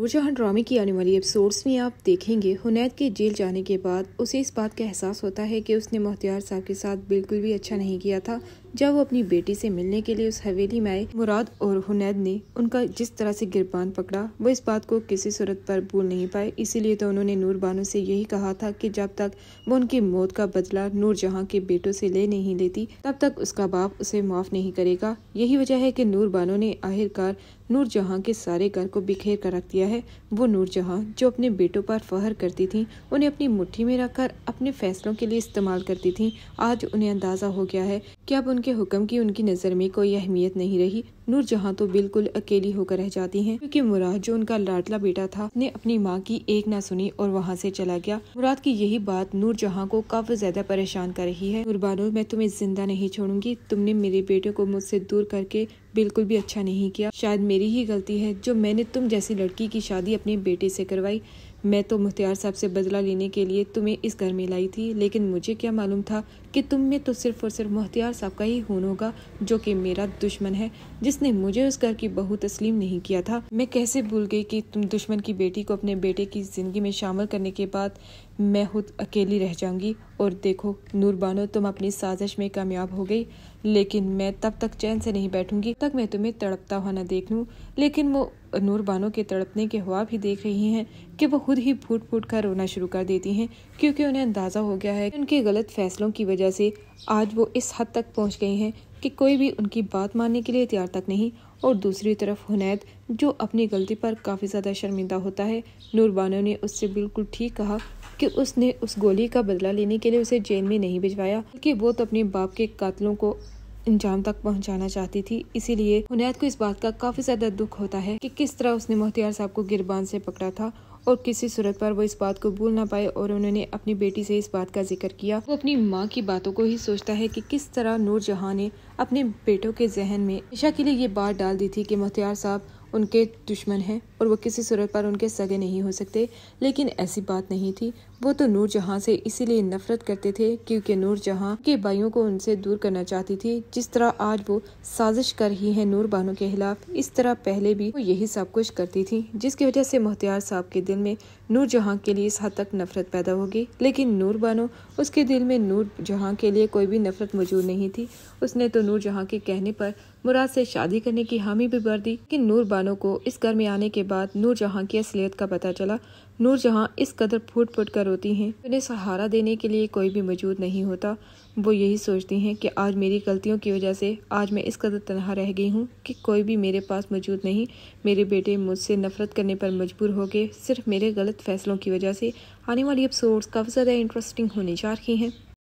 रुझान ड्रामे की आने वाली एपिसोड्स में आप देखेंगे हुनैद के जेल जाने के बाद उसे इस बात का एहसास होता है कि उसने मोहतियार साहब के साथ बिल्कुल भी अच्छा नहीं किया था जब वो अपनी बेटी से मिलने के लिए उस हवेली में आए मुराद और हुनैद ने उनका जिस तरह से गिरबान पकड़ा वो इस बात को किसी सूरत पर भूल नहीं पाए इसीलिए तो उन्होंने नूर बानो से यही कहा था कि जब तक वो उनकी मौत का बदला नूर जहाँ के बेटों से ले नहीं लेती तब तक उसका बाप उसे माफ़ नहीं करेगा यही वजह है कि नूर बानो ने आखिरकार नूरजहाँ के सारे घर को बिखेर कर रख दिया है वो नूरजहाँ जो अपने बेटों पर फहर करती थी उन्हें अपनी मुट्ठी में रखकर अपने फैसलों के लिए इस्तेमाल करती थी आज उन्हें अंदाज़ा हो गया है कि अब उनके हुक्म की उनकी नज़र में कोई अहमियत नहीं रही नूरजहाँ तो बिल्कुल अकेली होकर रह जाती हैं क्योंकि मुराद जो उनका लाडला बेटा था ने अपनी माँ की एक ना सुनी और वहाँ से चला गया मुराद की यही बात नूरजहाँ को काफी ज्यादा परेशान कर रही है नूरबानो मैं तुम्हें जिंदा नहीं छोड़ूंगी तुमने मेरे बेटे को मुझसे दूर करके बिल्कुल भी अच्छा नहीं किया शायद मेरी ही गलती है जो मैंने तुम जैसी लड़की की शादी अपने बेटे से करवाई मैं तो मुख्तियार साहब से बदला लेने के लिए तुम्हें इस घर में लाई थी लेकिन मुझे क्या मालूम था कि तुम में तो सिर्फ और सिर्फ मुख्तियार साहब का ही खून होगा जो कि मेरा दुश्मन है जिसने मुझे उस घर की बहू तस्लीम नहीं किया था मैं कैसे भूल गई कि तुम दुश्मन की बेटी को अपने बेटे की ज़िंदगी में शामिल करने के बाद मैं खुद अकेली रह जाऊंगी और देखो नूरबानो तुम अपनी साजिश में कामयाब हो गई लेकिन मैं तब तक चैन से नहीं बैठूंगी तब तक मैं तुम्हें तड़पता हुआ न देख लूँ लेकिन वो नूर बानो के तड़पने के हवा भी देख रही हैं कि वो खुद ही फूट फूट कर रोना शुरू कर देती हैं क्योंकि उन्हें अंदाज़ा हो गया है उनके गलत फैसलों की वजह से आज वो इस हद तक पहुंच गई हैं कि कोई भी उनकी बात मानने के लिए तैयार तक नहीं और दूसरी तरफ हुनैद जो अपनी गलती पर काफ़ी ज़्यादा शर्मिंदा होता है नूरबानो ने उससे बिल्कुल ठीक कहा कि उसने उस गोली का बदला लेने के लिए उसे जेल में नहीं भिजवाया बल्कि वो तो अपने बाप के कातलों को अंजाम तक पहुंचाना चाहती थी इसीलिए हुनैद को इस बात का काफी ज्यादा दुख होता है कि किस तरह उसने मोहतियार साहब को गिरबान से पकड़ा था और किसी सूरत पर वो इस बात को भूल ना पाए और उन्होंने अपनी बेटी से इस बात का जिक्र किया वो अपनी माँ की बातों को ही सोचता है कि किस तरह नूर जहाँ ने अपने बेटों के जहन में ईशा के लिए ये बात डाल दी थी कि मोहतियार साहब उनके दुश्मन हैं और वो किसी सूरत पर उनके सगे नहीं हो सकते लेकिन ऐसी बात नहीं थी वो तो नूर जहाँ से इसीलिए नफरत करते थे क्योंकि जहाँ के भाइयों को उनसे दूर करना चाहती थी जिस तरह आज वो साजिश कर रही है नूर बानो के खिलाफ इस तरह पहले भी वो यही सब कुछ करती थी जिसकी वजह से मुख्तियार साहब के दिल में नूर जहाँ के लिए इस हद तक नफरत पैदा होगी लेकिन नूर बानो उसके दिल में नूर जहाँ के लिए कोई भी नफरत मौजूद नहीं थी उसने तो नूर जहाँ के कहने पर मुराद से शादी करने की हामी भी भर दी कि नूर बानो को इस घर में आने के बाद नूर जहाँ की असलियत का पता चला नूर जहाँ इस कदर फूट फूट कर रोती हैं उन्हें सहारा देने के लिए कोई भी मौजूद नहीं होता वो यही सोचती हैं कि आज मेरी गलतियों की वजह से आज मैं इस कदर तनहा रह गई हूँ कि कोई भी मेरे पास मौजूद नहीं मेरे बेटे मुझसे नफरत करने पर मजबूर हो गए सिर्फ मेरे गलत फैसलों की वजह से आने वाली एपिसोड्स काफ़ी ज़्यादा इंटरेस्टिंग होने जा रही हैं